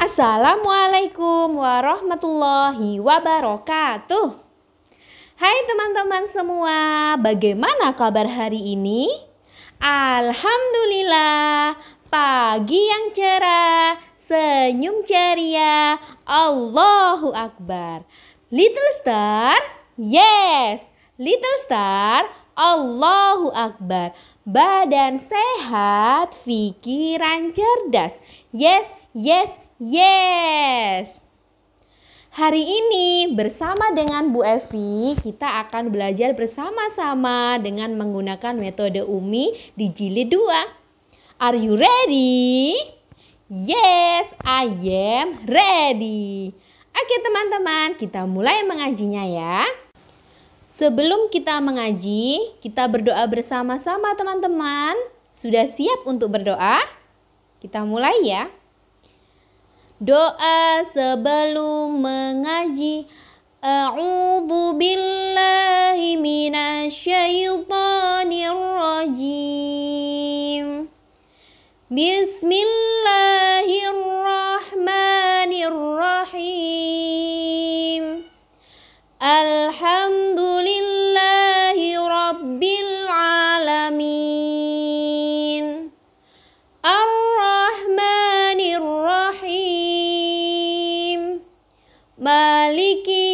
Assalamualaikum warahmatullahi wabarakatuh. Hai teman-teman semua, bagaimana kabar hari ini? Alhamdulillah, pagi yang cerah, senyum ceria, Allahu Akbar. Little star, yes, little star, Allahu Akbar. Badan sehat, pikiran cerdas. Yes, yes, Yes. Hari ini bersama dengan Bu Evi kita akan belajar bersama-sama dengan menggunakan metode UMI di jilid 2. Are you ready? Yes, I am ready. Oke teman-teman, kita mulai mengajinya ya. Sebelum kita mengaji, kita berdoa bersama-sama teman-teman. Sudah siap untuk berdoa? Kita mulai ya. Doa sebelum mengaji. A'udzu billahi minasyaitonir rajim. Bismillah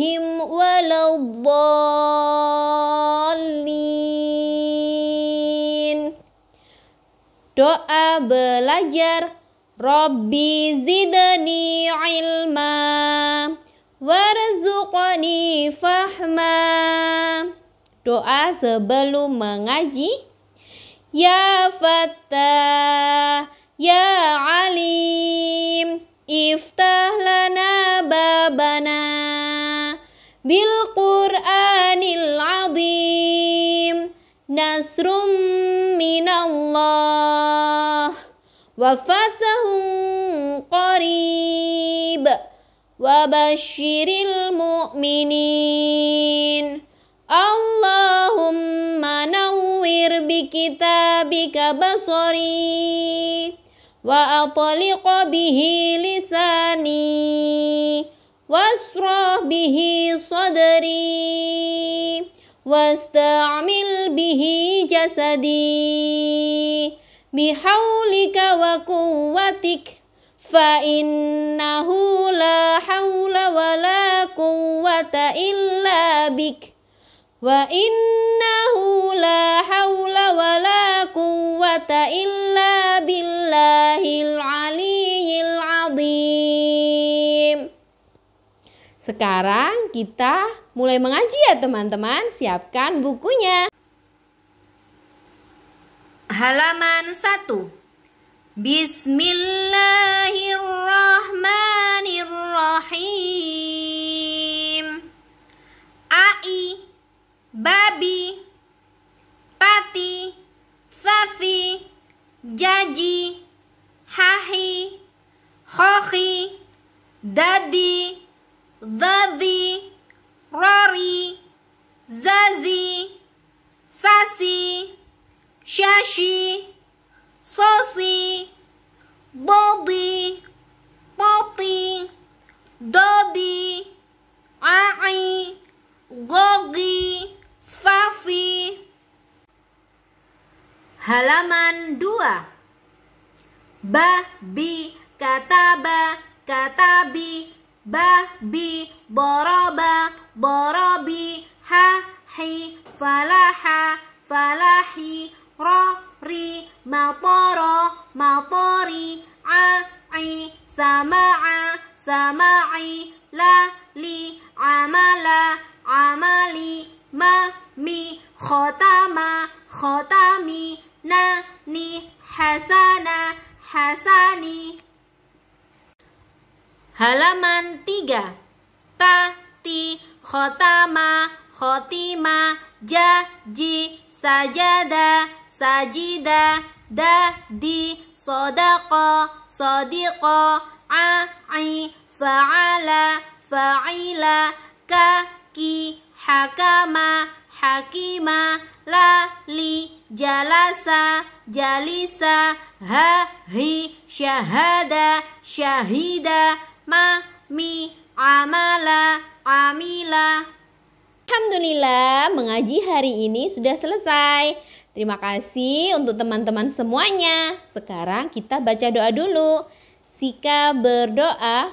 عليهم ولا الضالين Doa belajar Rabbi zidani ilma Warzuqni fahma Doa sebelum mengaji Ya Fattah Ya nasrum minallah wa fathun qarib wa basyiril mu'minin Allahumma nawwir bi kitabika basari wa atliq bihi lisani wasra bihi sadri واستعمل به جسدي بحولك وقوتك فإنه لا حول ولا قوة إلا بك وإنه لا حول ولا قوة إلا بالله العظيم Sekarang kita mulai mengaji ya teman-teman. Siapkan bukunya. Halaman 1. Bismillahirrahmanirrahim. Ai babi pati fafi jaji hahi khahi dadi Zazi, Rory, Zazi, Sasi, Shashi, Sosi, Bobby, Poti, Dodi, Ai, Gogi, Fafi. Halaman 2 Babi, kata ba, kata bi, ب ب ضرب ضربي ح ح فلاح فلحي ر ر مطر مطري ع سماع سماع ل ل لي عمل عملي م ختم ختم ختمي ن حسن حسني Halaman 3. Ta, ti, khotama, khotima, ja, ji, sajada, sajida, da, di, sodako, sodiko, a, i, fa'ala, fa'ila, ka, ki, hakama, hakima, la, li, jalasa, jalisa, ha, hi, syahada, syahida, ma mi amala amila Alhamdulillah mengaji hari ini sudah selesai Terima kasih untuk teman-teman semuanya Sekarang kita baca doa dulu Sika berdoa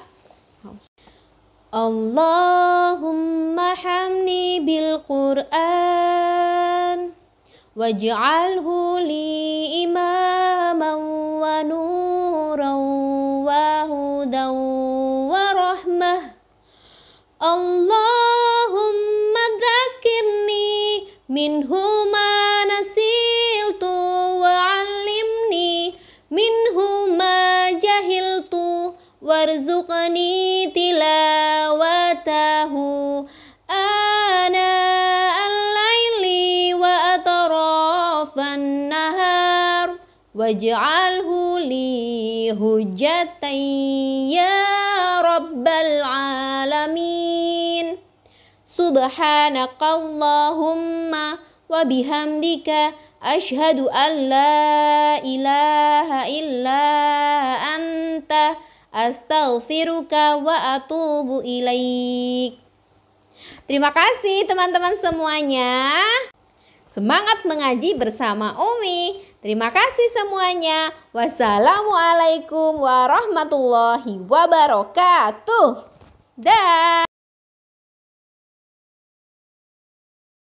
Allahumma hamni bil Qur'an waj'alhu li imaman wa nuran wa hudan اللهم ذكرني منه ما نسيت وعلمني منه ما جهلت وارزقني تلاوة waj'alhu li hujjatan ya rabbal alamin subhanakallahumma wa bihamdika ashhadu an la ilaha illa anta astaghfiruka wa atubu ilaik Terima kasih teman-teman semuanya. Semangat mengaji bersama Umi. Terima kasih semuanya. Wassalamualaikum warahmatullahi wabarakatuh. Dah.